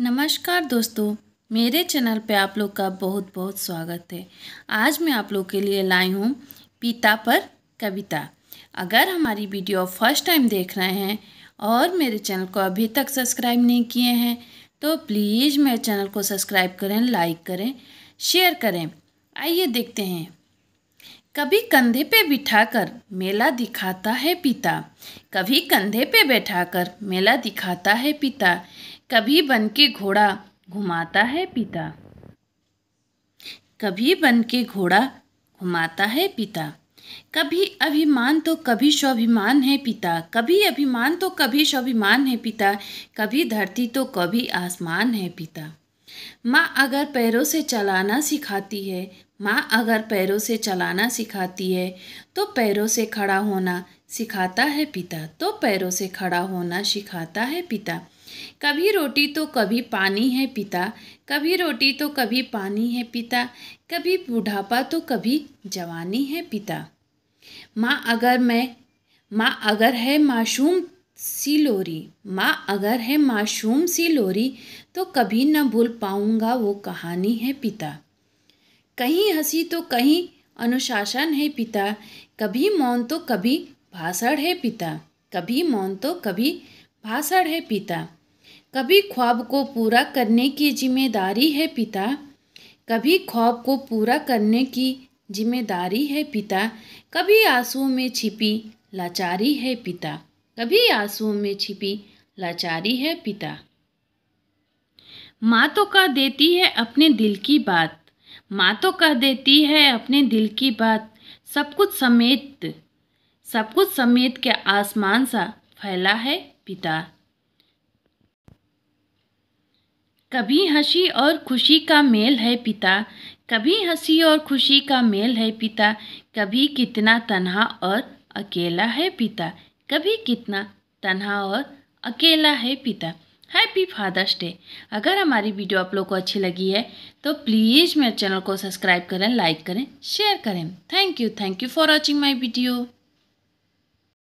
नमस्कार दोस्तों मेरे चैनल पे आप लोग का बहुत बहुत स्वागत है आज मैं आप लोग के लिए लाई हूँ पिता पर कविता अगर हमारी वीडियो फर्स्ट टाइम देख रहे हैं और मेरे चैनल को अभी तक सब्सक्राइब नहीं किए हैं तो प्लीज़ मेरे चैनल को सब्सक्राइब करें लाइक करें शेयर करें आइए देखते हैं कभी कंधे पे बिठाकर मेला दिखाता है पिता कभी कंधे पे बैठाकर मेला दिखाता है पिता कभी बन के घोड़ा घुमाता है पिता कभी बन के घोड़ा घुमाता है पिता कभी अभिमान तो कभी स्वाभिमान है पिता कभी अभिमान तो कभी स्वाभिमान है पिता कभी धरती तो कभी आसमान है पिता माँ अगर पैरों से चलाना सिखाती है माँ अगर पैरों से चलाना सिखाती है तो पैरों से खड़ा होना सिखाता है पिता तो पैरों से खड़ा होना सिखाता है पिता कभी रोटी तो कभी पानी है पिता कभी रोटी तो कभी पानी है पिता कभी बुढ़ापा तो कभी जवानी है पिता माँ अगर मैं माँ अगर है मासूम सी लोरी माँ अगर है मासूम सी लोरी तो कभी न भूल पाऊँगा वो कहानी है पिता कहीं हंसी तो कहीं अनुशासन है पिता कभी मौन तो कभी भाषण है पिता कभी मौन तो कभी भाषण है पिता कभी ख्वाब को पूरा करने की जिम्मेदारी है पिता कभी ख्वाब को पूरा करने की जिम्मेदारी है पिता कभी आंसुओं में छिपी लाचारी है पिता कभी आंसुओं में छिपी लाचारी है पिता माँ तो कह देती है अपने दिल की बात माँ तो कह देती है अपने दिल की बात सब कुछ समेत सब कुछ समेत के आसमान सा फैला है पिता कभी हंसी और खुशी का मेल है पिता कभी हंसी और खुशी का मेल है पिता कभी कितना तन्हा और अकेला है पिता कभी कितना तन्हा और अकेला है पिता हैप्पी फादर्स डे अगर हमारी वीडियो आप लोग को अच्छी लगी है तो प्लीज़ मेरे चैनल को सब्सक्राइब करें लाइक करें शेयर करें thank you thank you for watching my video